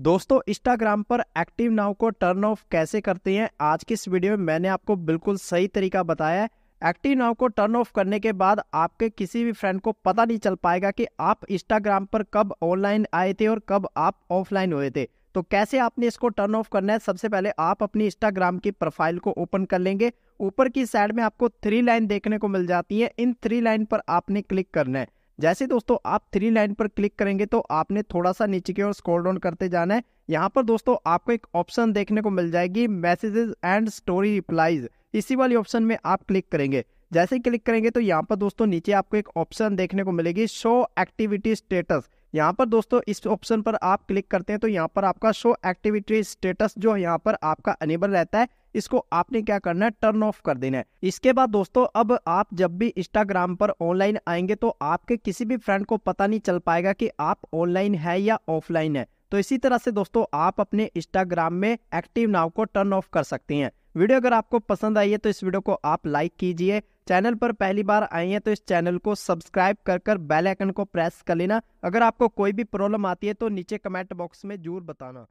दोस्तों इंस्टाग्राम पर active now को टर्न ऑफ कैसे करते हैं आज की इस वीडियो में मैंने आपको बिल्कुल सही तरीका बताया है एक्टिव नाउ को टर्न ऑफ करने के बाद आपके किसी भी फ्रेंड को पता नहीं चल पाएगा कि आप इंस्टाग्राम पर कब ऑनलाइन आए थे और कब आप ऑफलाइन हुए थे तो कैसे आपने इसको टर्न ऑफ करना है सबसे पहले आप अपनी इंस्टाग्राम की प्रोफाइल को ओपन कर लेंगे ऊपर की साइड में आपको थ्री लाइन देखने को मिल जाती है इन थ्री लाइन पर आपने क्लिक करना है जैसे दोस्तों आप थ्री लाइन पर क्लिक करेंगे तो आपने थोड़ा सा नीचे की ओर स्क्रॉल डाउन करते जाना है यहाँ पर दोस्तों आपको एक ऑप्शन देखने को मिल जाएगी मैसेजेस एंड स्टोरी रिप्लाईज इसी वाली ऑप्शन में आप क्लिक करेंगे जैसे क्लिक करेंगे तो यहाँ पर दोस्तों नीचे आपको एक ऑप्शन देखने को मिलेगी शो एक्टिविटी स्टेटस यहाँ पर दोस्तों इस ऑप्शन पर आप क्लिक करते हैं तो यहाँ पर आपका शो एक्टिविटी स्टेटस जो यहाँ पर आपका अनेबल रहता है इसको आपने क्या करना है टर्न ऑफ कर देना है इसके बाद दोस्तों अब आप जब भी इंस्टाग्राम पर ऑनलाइन आएंगे तो आपके किसी भी फ्रेंड को पता नहीं चल पाएगा कि आप ऑनलाइन है या ऑफलाइन है तो इसी तरह से दोस्तों आप अपने इंस्टाग्राम में एक्टिव नाव को टर्न ऑफ कर सकते हैं वीडियो अगर आपको पसंद आई है तो इस वीडियो को आप लाइक कीजिए चैनल पर पहली बार आए हैं तो इस चैनल को सब्सक्राइब कर कर बेल आइकन को प्रेस कर लेना अगर आपको कोई भी प्रॉब्लम आती है तो नीचे कमेंट बॉक्स में जरूर बताना